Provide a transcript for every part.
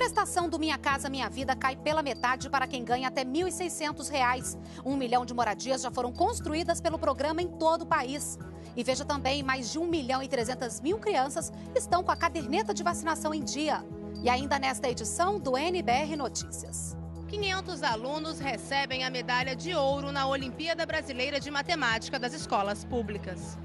prestação do Minha Casa Minha Vida cai pela metade para quem ganha até R$ 1.600. Um milhão de moradias já foram construídas pelo programa em todo o país. E veja também, mais de 1 milhão e 300 mil crianças estão com a caderneta de vacinação em dia. E ainda nesta edição do NBR Notícias. 500 alunos recebem a medalha de ouro na Olimpíada Brasileira de Matemática das Escolas Públicas.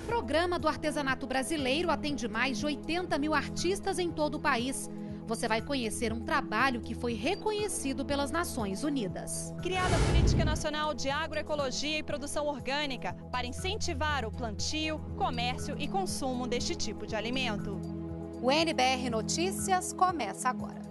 O programa do artesanato brasileiro atende mais de 80 mil artistas em todo o país você vai conhecer um trabalho que foi reconhecido pelas Nações Unidas. Criada a Política Nacional de Agroecologia e Produção Orgânica para incentivar o plantio, comércio e consumo deste tipo de alimento. O NBR Notícias começa agora.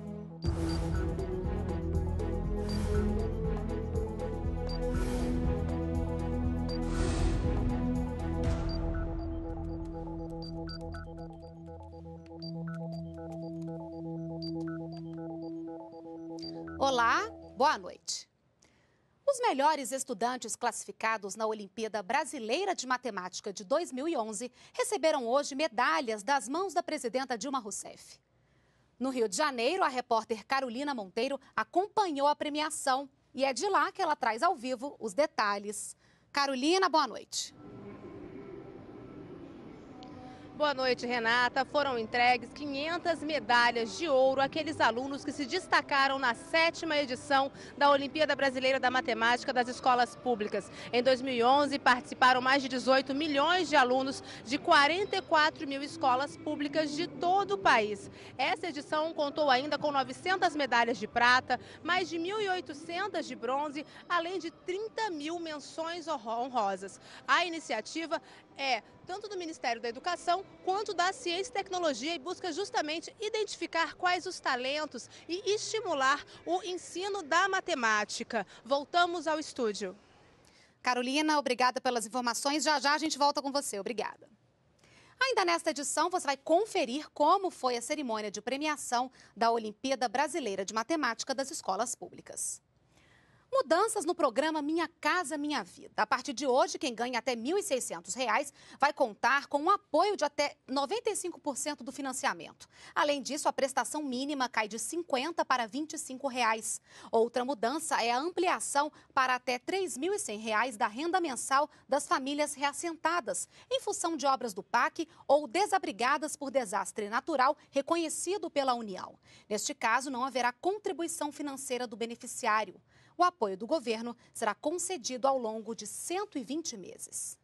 Boa noite. Os melhores estudantes classificados na Olimpíada Brasileira de Matemática de 2011 receberam hoje medalhas das mãos da presidenta Dilma Rousseff. No Rio de Janeiro, a repórter Carolina Monteiro acompanhou a premiação e é de lá que ela traz ao vivo os detalhes. Carolina, boa noite. Boa noite, Renata. Foram entregues 500 medalhas de ouro àqueles alunos que se destacaram na sétima edição da Olimpíada Brasileira da Matemática das Escolas Públicas. Em 2011, participaram mais de 18 milhões de alunos de 44 mil escolas públicas de todo o país. Essa edição contou ainda com 900 medalhas de prata, mais de 1.800 de bronze, além de 30 mil menções honrosas. A iniciativa é tanto do Ministério da Educação quanto da Ciência e Tecnologia e busca justamente identificar quais os talentos e estimular o ensino da matemática. Voltamos ao estúdio. Carolina, obrigada pelas informações. Já já a gente volta com você. Obrigada. Ainda nesta edição, você vai conferir como foi a cerimônia de premiação da Olimpíada Brasileira de Matemática das Escolas Públicas. Mudanças no programa Minha Casa Minha Vida. A partir de hoje, quem ganha até R$ 1.600 vai contar com um apoio de até 95% do financiamento. Além disso, a prestação mínima cai de R$ 50 para R$ 25. Reais. Outra mudança é a ampliação para até R$ 3.100 da renda mensal das famílias reassentadas, em função de obras do PAC ou desabrigadas por desastre natural reconhecido pela União. Neste caso, não haverá contribuição financeira do beneficiário. O apoio do governo será concedido ao longo de 120 meses.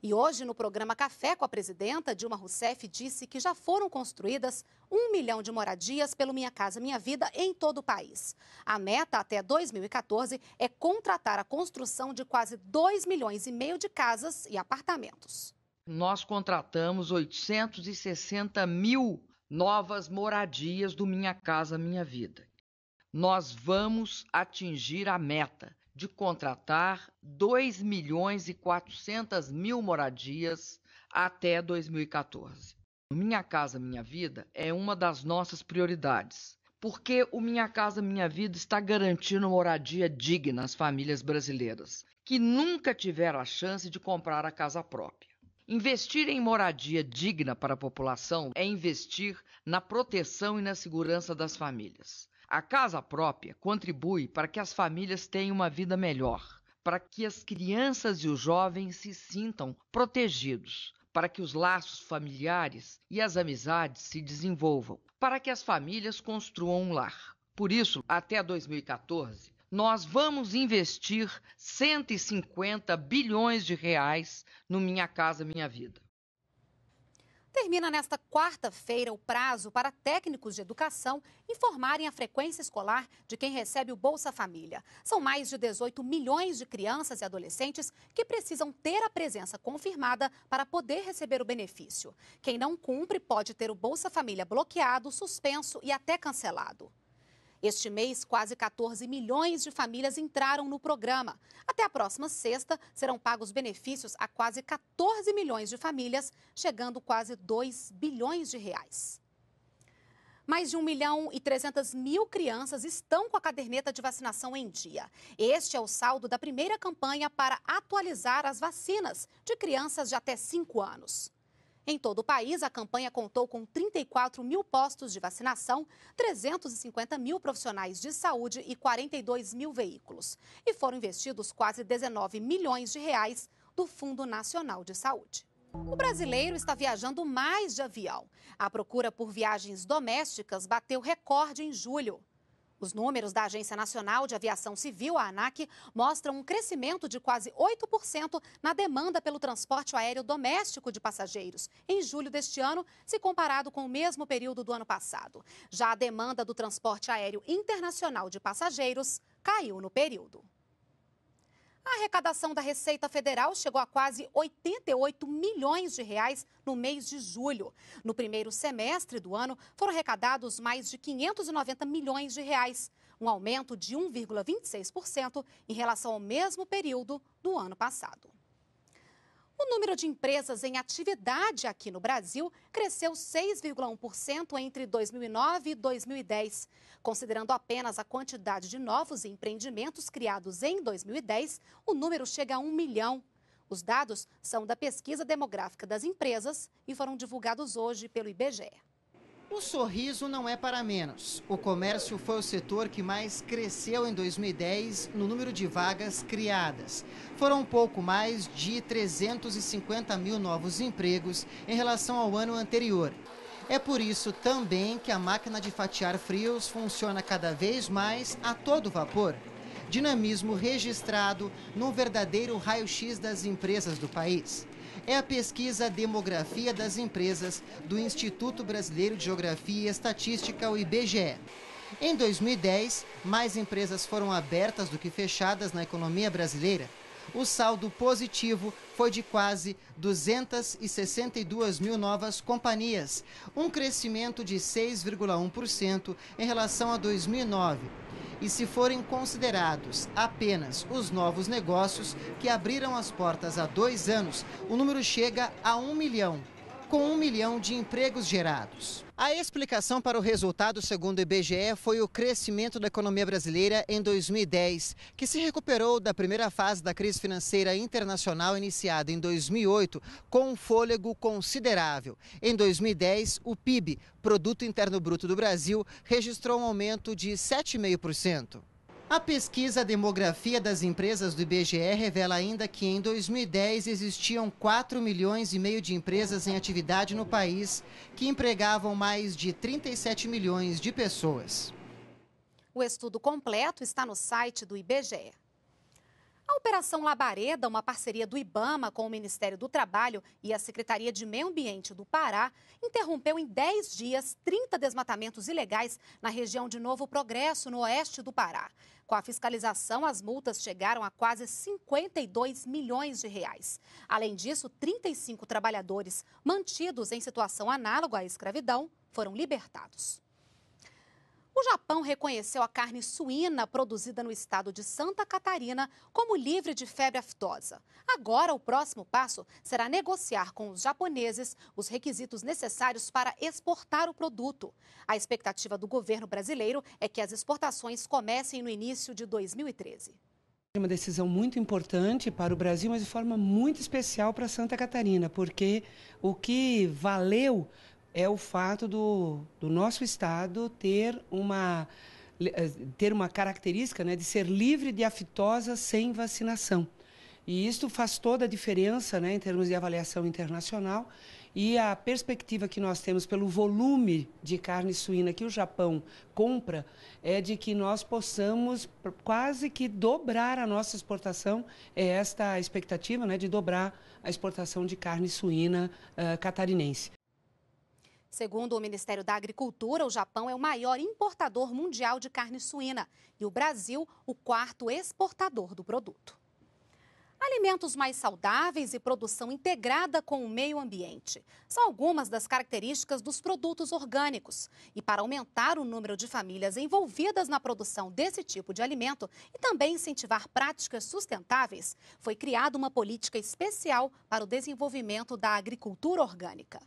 E hoje, no programa Café com a Presidenta, Dilma Rousseff disse que já foram construídas um milhão de moradias pelo Minha Casa Minha Vida em todo o país. A meta até 2014 é contratar a construção de quase 2 milhões e meio de casas e apartamentos. Nós contratamos 860 mil novas moradias do Minha Casa Minha Vida nós vamos atingir a meta de contratar 2 milhões e 400 mil moradias até 2014. Minha Casa Minha Vida é uma das nossas prioridades, porque o Minha Casa Minha Vida está garantindo moradia digna às famílias brasileiras que nunca tiveram a chance de comprar a casa própria. Investir em moradia digna para a população é investir na proteção e na segurança das famílias. A casa própria contribui para que as famílias tenham uma vida melhor, para que as crianças e os jovens se sintam protegidos, para que os laços familiares e as amizades se desenvolvam, para que as famílias construam um lar. Por isso, até 2014, nós vamos investir 150 bilhões de reais no Minha Casa Minha Vida. Termina nesta quarta-feira o prazo para técnicos de educação informarem a frequência escolar de quem recebe o Bolsa Família. São mais de 18 milhões de crianças e adolescentes que precisam ter a presença confirmada para poder receber o benefício. Quem não cumpre pode ter o Bolsa Família bloqueado, suspenso e até cancelado. Este mês, quase 14 milhões de famílias entraram no programa. Até a próxima sexta, serão pagos benefícios a quase 14 milhões de famílias, chegando quase 2 bilhões de reais. Mais de 1 milhão e 300 mil crianças estão com a caderneta de vacinação em dia. Este é o saldo da primeira campanha para atualizar as vacinas de crianças de até 5 anos. Em todo o país, a campanha contou com 34 mil postos de vacinação, 350 mil profissionais de saúde e 42 mil veículos. E foram investidos quase 19 milhões de reais do Fundo Nacional de Saúde. O brasileiro está viajando mais de avião. A procura por viagens domésticas bateu recorde em julho. Os números da Agência Nacional de Aviação Civil, a ANAC, mostram um crescimento de quase 8% na demanda pelo transporte aéreo doméstico de passageiros em julho deste ano, se comparado com o mesmo período do ano passado. Já a demanda do transporte aéreo internacional de passageiros caiu no período. A arrecadação da Receita Federal chegou a quase 88 milhões de reais no mês de julho. No primeiro semestre do ano, foram arrecadados mais de 590 milhões de reais, um aumento de 1,26% em relação ao mesmo período do ano passado. O número de empresas em atividade aqui no Brasil cresceu 6,1% entre 2009 e 2010. Considerando apenas a quantidade de novos empreendimentos criados em 2010, o número chega a 1 milhão. Os dados são da Pesquisa Demográfica das Empresas e foram divulgados hoje pelo IBGE. O sorriso não é para menos. O comércio foi o setor que mais cresceu em 2010 no número de vagas criadas. Foram um pouco mais de 350 mil novos empregos em relação ao ano anterior. É por isso também que a máquina de fatiar frios funciona cada vez mais a todo vapor. Dinamismo registrado num verdadeiro raio-x das empresas do país é a pesquisa Demografia das Empresas do Instituto Brasileiro de Geografia e Estatística, o IBGE. Em 2010, mais empresas foram abertas do que fechadas na economia brasileira. O saldo positivo foi de quase 262 mil novas companhias, um crescimento de 6,1% em relação a 2009 e se forem considerados apenas os novos negócios que abriram as portas há dois anos, o número chega a um milhão com um milhão de empregos gerados. A explicação para o resultado, segundo o IBGE, foi o crescimento da economia brasileira em 2010, que se recuperou da primeira fase da crise financeira internacional iniciada em 2008, com um fôlego considerável. Em 2010, o PIB, Produto Interno Bruto do Brasil, registrou um aumento de 7,5%. A pesquisa Demografia das Empresas do IBGE revela ainda que em 2010 existiam 4 milhões e meio de empresas em atividade no país, que empregavam mais de 37 milhões de pessoas. O estudo completo está no site do IBGE. A Operação Labareda, uma parceria do IBAMA com o Ministério do Trabalho e a Secretaria de Meio Ambiente do Pará, interrompeu em 10 dias 30 desmatamentos ilegais na região de Novo Progresso, no oeste do Pará. Com a fiscalização, as multas chegaram a quase 52 milhões de reais. Além disso, 35 trabalhadores mantidos em situação análoga à escravidão foram libertados. O Japão reconheceu a carne suína produzida no estado de Santa Catarina como livre de febre aftosa. Agora, o próximo passo será negociar com os japoneses os requisitos necessários para exportar o produto. A expectativa do governo brasileiro é que as exportações comecem no início de 2013. É uma decisão muito importante para o Brasil, mas de forma muito especial para Santa Catarina, porque o que valeu é o fato do, do nosso Estado ter uma, eh, ter uma característica né, de ser livre de aftosa sem vacinação. E isso faz toda a diferença né, em termos de avaliação internacional. E a perspectiva que nós temos pelo volume de carne suína que o Japão compra é de que nós possamos quase que dobrar a nossa exportação. É esta a expectativa né, de dobrar a exportação de carne suína uh, catarinense. Segundo o Ministério da Agricultura, o Japão é o maior importador mundial de carne suína e o Brasil, o quarto exportador do produto. Alimentos mais saudáveis e produção integrada com o meio ambiente são algumas das características dos produtos orgânicos. E para aumentar o número de famílias envolvidas na produção desse tipo de alimento e também incentivar práticas sustentáveis, foi criada uma política especial para o desenvolvimento da agricultura orgânica.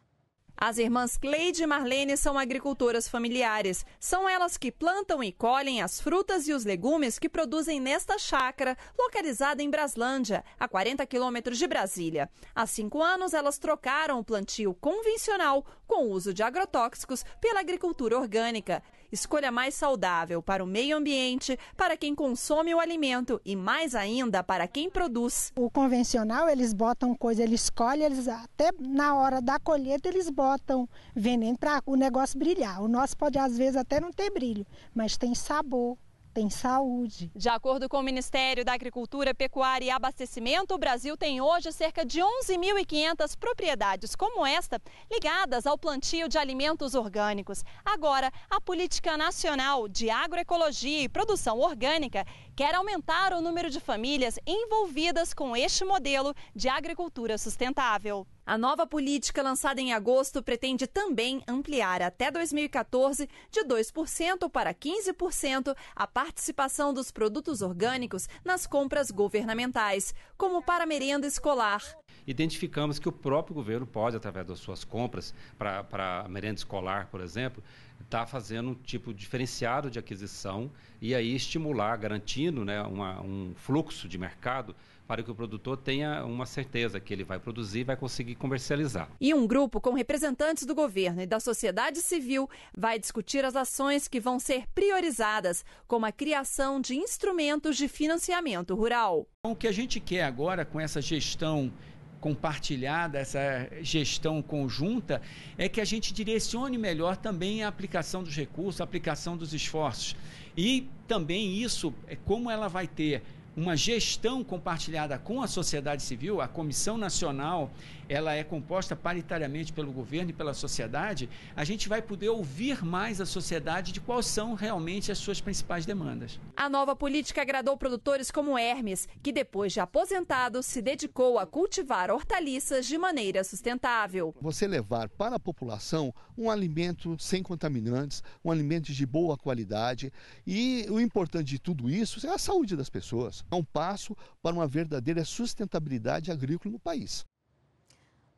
As irmãs Cleide e Marlene são agricultoras familiares. São elas que plantam e colhem as frutas e os legumes que produzem nesta chácara, localizada em Braslândia, a 40 quilômetros de Brasília. Há cinco anos, elas trocaram o plantio convencional, com o uso de agrotóxicos, pela agricultura orgânica escolha mais saudável para o meio ambiente, para quem consome o alimento e mais ainda para quem produz. O convencional eles botam coisa, eles escolhem, eles até na hora da colheita eles botam veneno para o negócio brilhar. O nosso pode às vezes até não ter brilho, mas tem sabor tem saúde. De acordo com o Ministério da Agricultura, Pecuária e Abastecimento, o Brasil tem hoje cerca de 11.500 propriedades como esta ligadas ao plantio de alimentos orgânicos. Agora, a Política Nacional de Agroecologia e Produção Orgânica quer aumentar o número de famílias envolvidas com este modelo de agricultura sustentável. A nova política lançada em agosto pretende também ampliar até 2014 de 2% para 15% a participação dos produtos orgânicos nas compras governamentais, como para merenda escolar. Identificamos que o próprio governo pode, através das suas compras para, para a merenda escolar, por exemplo, estar tá fazendo um tipo diferenciado de aquisição e aí estimular, garantindo né, uma, um fluxo de mercado para que o produtor tenha uma certeza que ele vai produzir e vai conseguir comercializar. E um grupo com representantes do governo e da sociedade civil vai discutir as ações que vão ser priorizadas, como a criação de instrumentos de financiamento rural. O que a gente quer agora com essa gestão compartilhada, essa gestão conjunta, é que a gente direcione melhor também a aplicação dos recursos, a aplicação dos esforços. E também isso, é como ela vai ter uma gestão compartilhada com a sociedade civil, a Comissão Nacional ela é composta paritariamente pelo governo e pela sociedade, a gente vai poder ouvir mais a sociedade de quais são realmente as suas principais demandas. A nova política agradou produtores como Hermes, que depois de aposentado se dedicou a cultivar hortaliças de maneira sustentável. Você levar para a população um alimento sem contaminantes, um alimento de boa qualidade e o importante de tudo isso é a saúde das pessoas. É um passo para uma verdadeira sustentabilidade agrícola no país.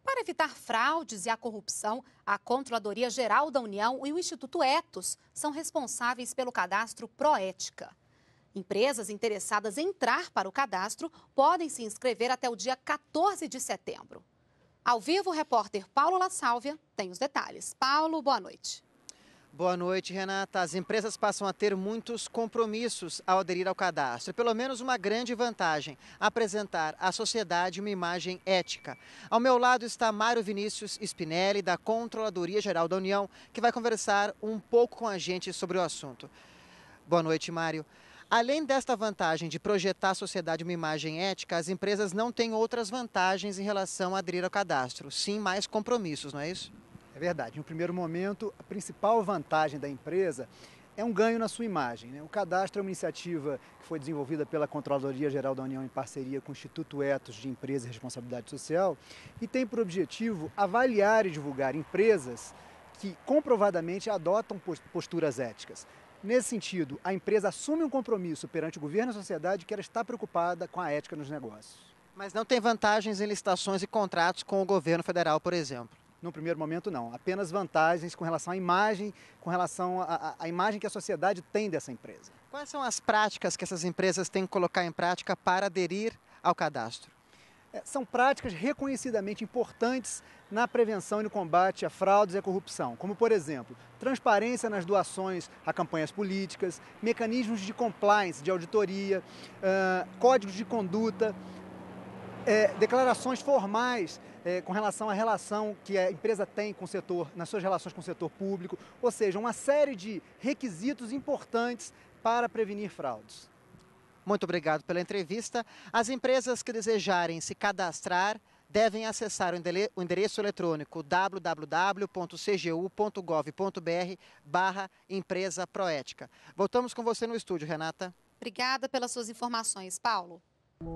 Para evitar fraudes e a corrupção, a Controladoria Geral da União e o Instituto Etos são responsáveis pelo cadastro Proética. Empresas interessadas em entrar para o cadastro podem se inscrever até o dia 14 de setembro. Ao vivo, o repórter Paulo La Sálvia tem os detalhes. Paulo, boa noite. Boa noite, Renata. As empresas passam a ter muitos compromissos ao aderir ao cadastro. Pelo menos uma grande vantagem: apresentar à sociedade uma imagem ética. Ao meu lado está Mário Vinícius Spinelli, da Controladoria Geral da União, que vai conversar um pouco com a gente sobre o assunto. Boa noite, Mário. Além desta vantagem de projetar à sociedade uma imagem ética, as empresas não têm outras vantagens em relação a aderir ao cadastro. Sim, mais compromissos, não é isso? verdade. No primeiro momento, a principal vantagem da empresa é um ganho na sua imagem. Né? O cadastro é uma iniciativa que foi desenvolvida pela Controladoria Geral da União em parceria com o Instituto Etos de Empresa e Responsabilidade Social e tem por objetivo avaliar e divulgar empresas que comprovadamente adotam posturas éticas. Nesse sentido, a empresa assume um compromisso perante o governo e a sociedade que ela está preocupada com a ética nos negócios. Mas não tem vantagens em licitações e contratos com o governo federal, por exemplo no primeiro momento, não. Apenas vantagens com relação à imagem, com relação à imagem que a sociedade tem dessa empresa. Quais são as práticas que essas empresas têm que colocar em prática para aderir ao cadastro? É, são práticas reconhecidamente importantes na prevenção e no combate a fraudes e à corrupção, como, por exemplo, transparência nas doações a campanhas políticas, mecanismos de compliance, de auditoria, uh, códigos de conduta, é, declarações formais é, com relação à relação que a empresa tem com o setor, nas suas relações com o setor público, ou seja, uma série de requisitos importantes para prevenir fraudes. Muito obrigado pela entrevista. As empresas que desejarem se cadastrar devem acessar o endereço eletrônico www.cgu.gov.br barra empresa proética. Voltamos com você no estúdio, Renata. Obrigada pelas suas informações, Paulo.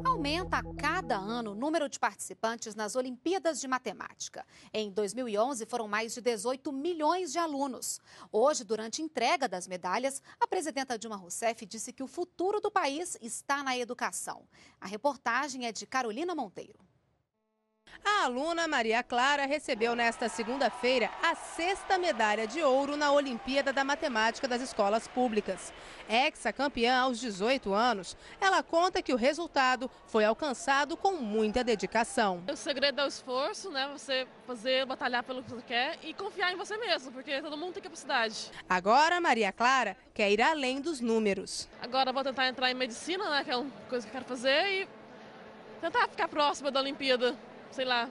Aumenta a cada ano o número de participantes nas Olimpíadas de Matemática. Em 2011, foram mais de 18 milhões de alunos. Hoje, durante a entrega das medalhas, a presidenta Dilma Rousseff disse que o futuro do país está na educação. A reportagem é de Carolina Monteiro. A aluna Maria Clara recebeu nesta segunda-feira a sexta medalha de ouro na Olimpíada da Matemática das Escolas Públicas. Ex-campeã aos 18 anos, ela conta que o resultado foi alcançado com muita dedicação. O segredo é o esforço, né? Você fazer, batalhar pelo que você quer e confiar em você mesmo, porque todo mundo tem capacidade. Agora, Maria Clara quer ir além dos números. Agora vou tentar entrar em medicina, né? Que é uma coisa que eu quero fazer e tentar ficar próxima da Olimpíada sei lá,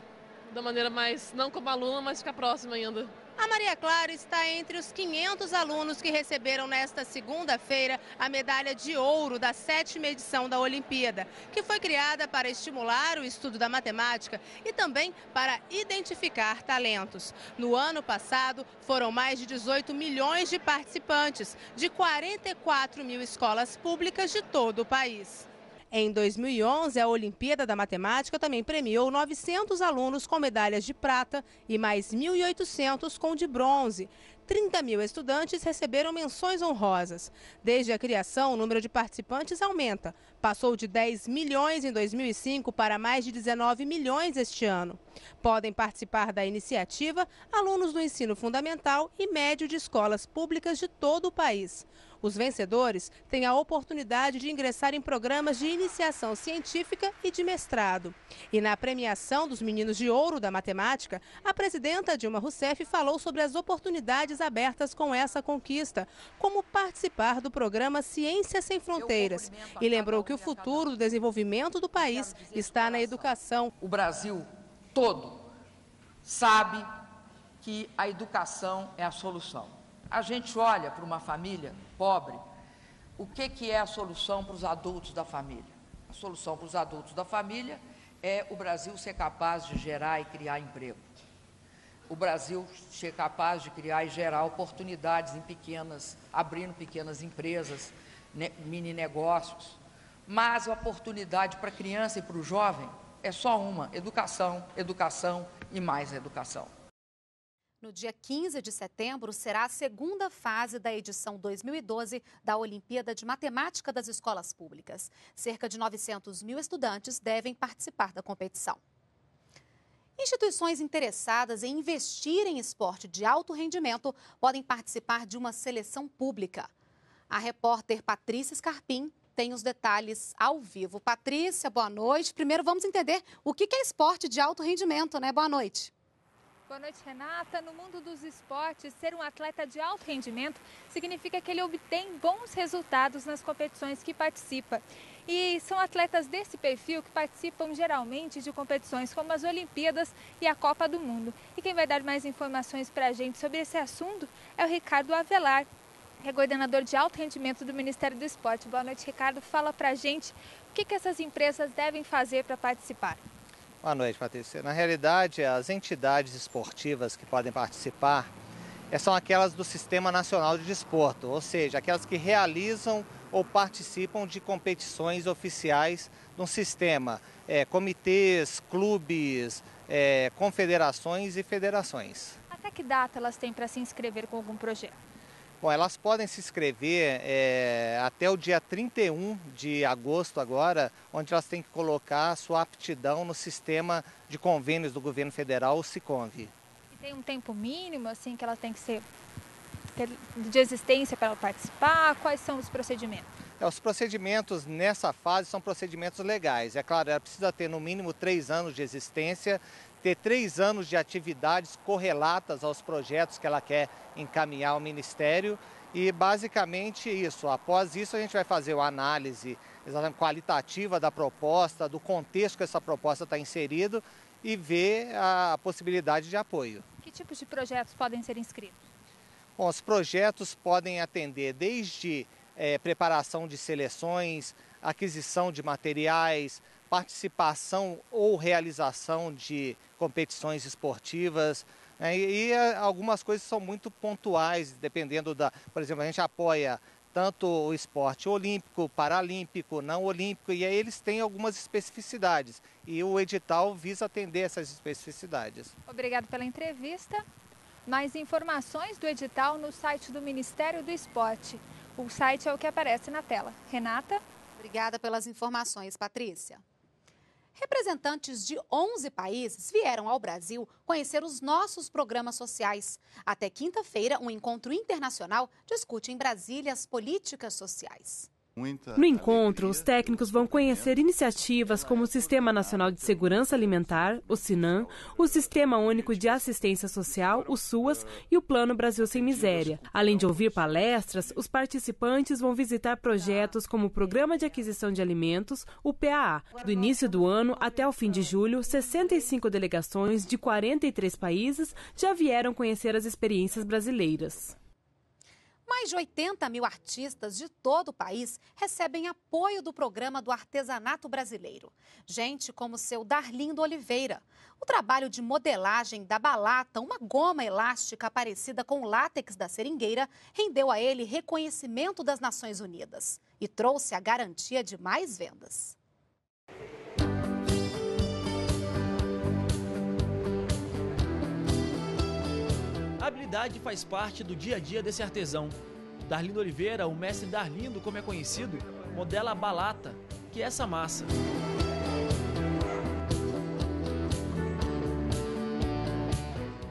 da maneira mais, não como aluna, mas ficar próxima ainda. A Maria Clara está entre os 500 alunos que receberam nesta segunda-feira a medalha de ouro da sétima edição da Olimpíada, que foi criada para estimular o estudo da matemática e também para identificar talentos. No ano passado, foram mais de 18 milhões de participantes de 44 mil escolas públicas de todo o país. Em 2011, a Olimpíada da Matemática também premiou 900 alunos com medalhas de prata e mais 1.800 com de bronze. 30 mil estudantes receberam menções honrosas. Desde a criação, o número de participantes aumenta. Passou de 10 milhões em 2005 para mais de 19 milhões este ano. Podem participar da iniciativa alunos do ensino fundamental e médio de escolas públicas de todo o país. Os vencedores têm a oportunidade de ingressar em programas de iniciação científica e de mestrado. E na premiação dos Meninos de Ouro da Matemática, a presidenta Dilma Rousseff falou sobre as oportunidades abertas com essa conquista, como participar do programa Ciência Sem Fronteiras. E lembrou que o futuro do desenvolvimento do país está na educação. O Brasil todo sabe que a educação é a solução. A gente olha para uma família pobre, o que, que é a solução para os adultos da família? A solução para os adultos da família é o Brasil ser capaz de gerar e criar emprego. O Brasil ser capaz de criar e gerar oportunidades em pequenas, abrindo pequenas empresas, né, mini negócios. Mas a oportunidade para a criança e para o jovem é só uma: educação, educação e mais educação. No dia 15 de setembro será a segunda fase da edição 2012 da Olimpíada de Matemática das Escolas Públicas. Cerca de 900 mil estudantes devem participar da competição. Instituições interessadas em investir em esporte de alto rendimento podem participar de uma seleção pública. A repórter Patrícia Scarpim tem os detalhes ao vivo. Patrícia, boa noite. Primeiro vamos entender o que é esporte de alto rendimento, né? Boa noite. Boa noite, Renata. No mundo dos esportes, ser um atleta de alto rendimento significa que ele obtém bons resultados nas competições que participa. E são atletas desse perfil que participam geralmente de competições como as Olimpíadas e a Copa do Mundo. E quem vai dar mais informações para a gente sobre esse assunto é o Ricardo Avelar, que é coordenador de alto rendimento do Ministério do Esporte. Boa noite, Ricardo. Fala para a gente o que, que essas empresas devem fazer para participar. Boa noite, Patrícia. Na realidade, as entidades esportivas que podem participar eh, são aquelas do Sistema Nacional de Desporto, ou seja, aquelas que realizam ou participam de competições oficiais no sistema, é, comitês, clubes, é, confederações e federações. Até que data elas têm para se inscrever com algum projeto? Bom, elas podem se inscrever é, até o dia 31 de agosto agora, onde elas têm que colocar sua aptidão no sistema de convênios do governo federal, o SICONV. E tem um tempo mínimo, assim, que elas têm que ser é de existência para participar? Quais são os procedimentos? É, os procedimentos nessa fase são procedimentos legais. É claro, ela precisa ter no mínimo três anos de existência, ter três anos de atividades correlatas aos projetos que ela quer encaminhar ao Ministério. E basicamente isso. Após isso, a gente vai fazer uma análise exatamente qualitativa da proposta, do contexto que essa proposta está inserido e ver a possibilidade de apoio. Que tipos de projetos podem ser inscritos? Bom, os projetos podem atender desde é, preparação de seleções, aquisição de materiais, participação ou realização de competições esportivas, né? E, e eh, algumas coisas são muito pontuais, dependendo da. Por exemplo, a gente apoia tanto o esporte olímpico, paralímpico, não olímpico, e aí eles têm algumas especificidades. E o edital visa atender essas especificidades. Obrigado pela entrevista. Mais informações do edital no site do Ministério do Esporte. O site é o que aparece na tela. Renata? Obrigada pelas informações, Patrícia. Representantes de 11 países vieram ao Brasil conhecer os nossos programas sociais. Até quinta-feira, um encontro internacional discute em Brasília as políticas sociais. No encontro, os técnicos vão conhecer iniciativas como o Sistema Nacional de Segurança Alimentar, o SINAM, o Sistema Único de Assistência Social, o SUAS, e o Plano Brasil Sem Miséria. Além de ouvir palestras, os participantes vão visitar projetos como o Programa de Aquisição de Alimentos, o PAA. Do início do ano até o fim de julho, 65 delegações de 43 países já vieram conhecer as experiências brasileiras. Mais de 80 mil artistas de todo o país recebem apoio do programa do artesanato brasileiro. Gente como seu Darlindo Oliveira. O trabalho de modelagem da balata, uma goma elástica parecida com o látex da seringueira, rendeu a ele reconhecimento das Nações Unidas e trouxe a garantia de mais vendas. A habilidade faz parte do dia a dia desse artesão. Darlindo Oliveira, o mestre Darlindo, como é conhecido, modela a balata, que é essa massa.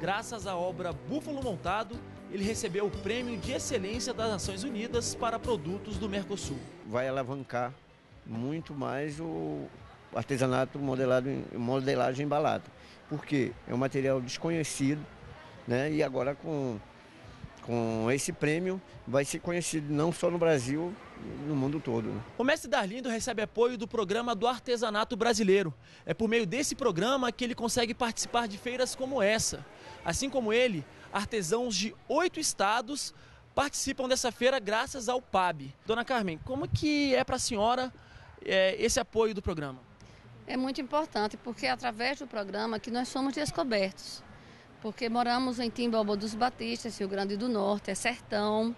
Graças à obra Búfalo Montado, ele recebeu o Prêmio de Excelência das Nações Unidas para produtos do Mercosul. Vai alavancar muito mais o artesanato modelado em, modelagem em balata, porque é um material desconhecido, né? E agora com, com esse prêmio vai ser conhecido não só no Brasil, no mundo todo. Né? O mestre Darlindo recebe apoio do programa do artesanato brasileiro. É por meio desse programa que ele consegue participar de feiras como essa. Assim como ele, artesãos de oito estados participam dessa feira graças ao PAB. Dona Carmen, como que é para a senhora é, esse apoio do programa? É muito importante, porque é através do programa que nós somos descobertos porque moramos em Timbalbo dos Batistas, Rio Grande do Norte, é sertão.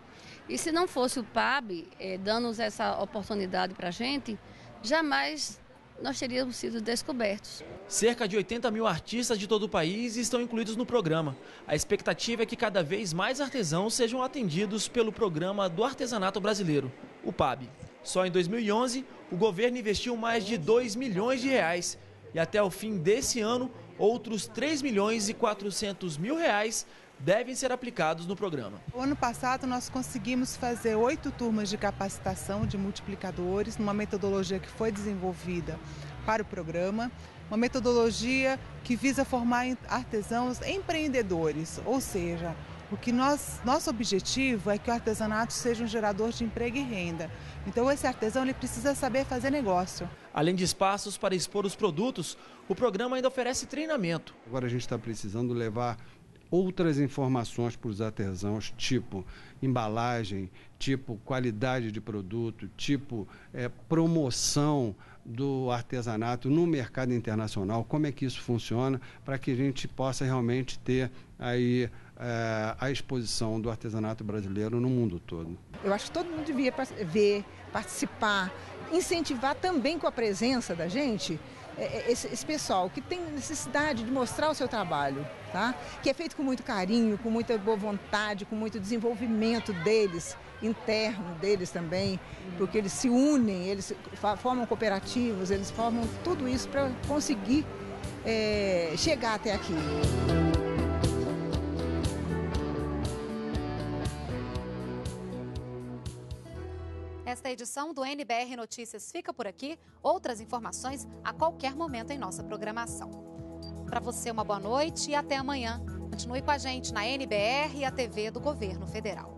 E se não fosse o PAB é, eh, dando-nos essa oportunidade para a gente, jamais nós teríamos sido descobertos. Cerca de 80 mil artistas de todo o país estão incluídos no programa. A expectativa é que cada vez mais artesãos sejam atendidos pelo Programa do Artesanato Brasileiro, o PAB. Só em 2011, o governo investiu mais de 2 milhões de reais e até o fim desse ano, outros 3 milhões e 400 mil reais devem ser aplicados no programa. O ano passado nós conseguimos fazer oito turmas de capacitação de multiplicadores numa metodologia que foi desenvolvida para o programa, uma metodologia que visa formar artesãos empreendedores, ou seja, o que nós, nosso objetivo é que o artesanato seja um gerador de emprego e renda. Então esse artesão ele precisa saber fazer negócio. Além de espaços para expor os produtos, o programa ainda oferece treinamento. Agora a gente está precisando levar outras informações para os artesãos, tipo embalagem, tipo qualidade de produto, tipo é, promoção do artesanato no mercado internacional, como é que isso funciona, para que a gente possa realmente ter aí é, a exposição do artesanato brasileiro no mundo todo. Eu acho que todo mundo devia ver, participar, incentivar também com a presença da gente é, é, esse, esse, pessoal que tem necessidade de mostrar o seu trabalho, tá? que é feito com muito carinho, com muita boa vontade, com muito desenvolvimento deles, interno deles também, porque eles se unem, eles formam cooperativas, eles formam tudo isso para conseguir é, chegar até aqui. Esta edição do NBR Notícias fica por aqui. Outras informações a qualquer momento em nossa programação. Para você, uma boa noite e até amanhã. Continue com a gente na NBR e a TV do Governo Federal.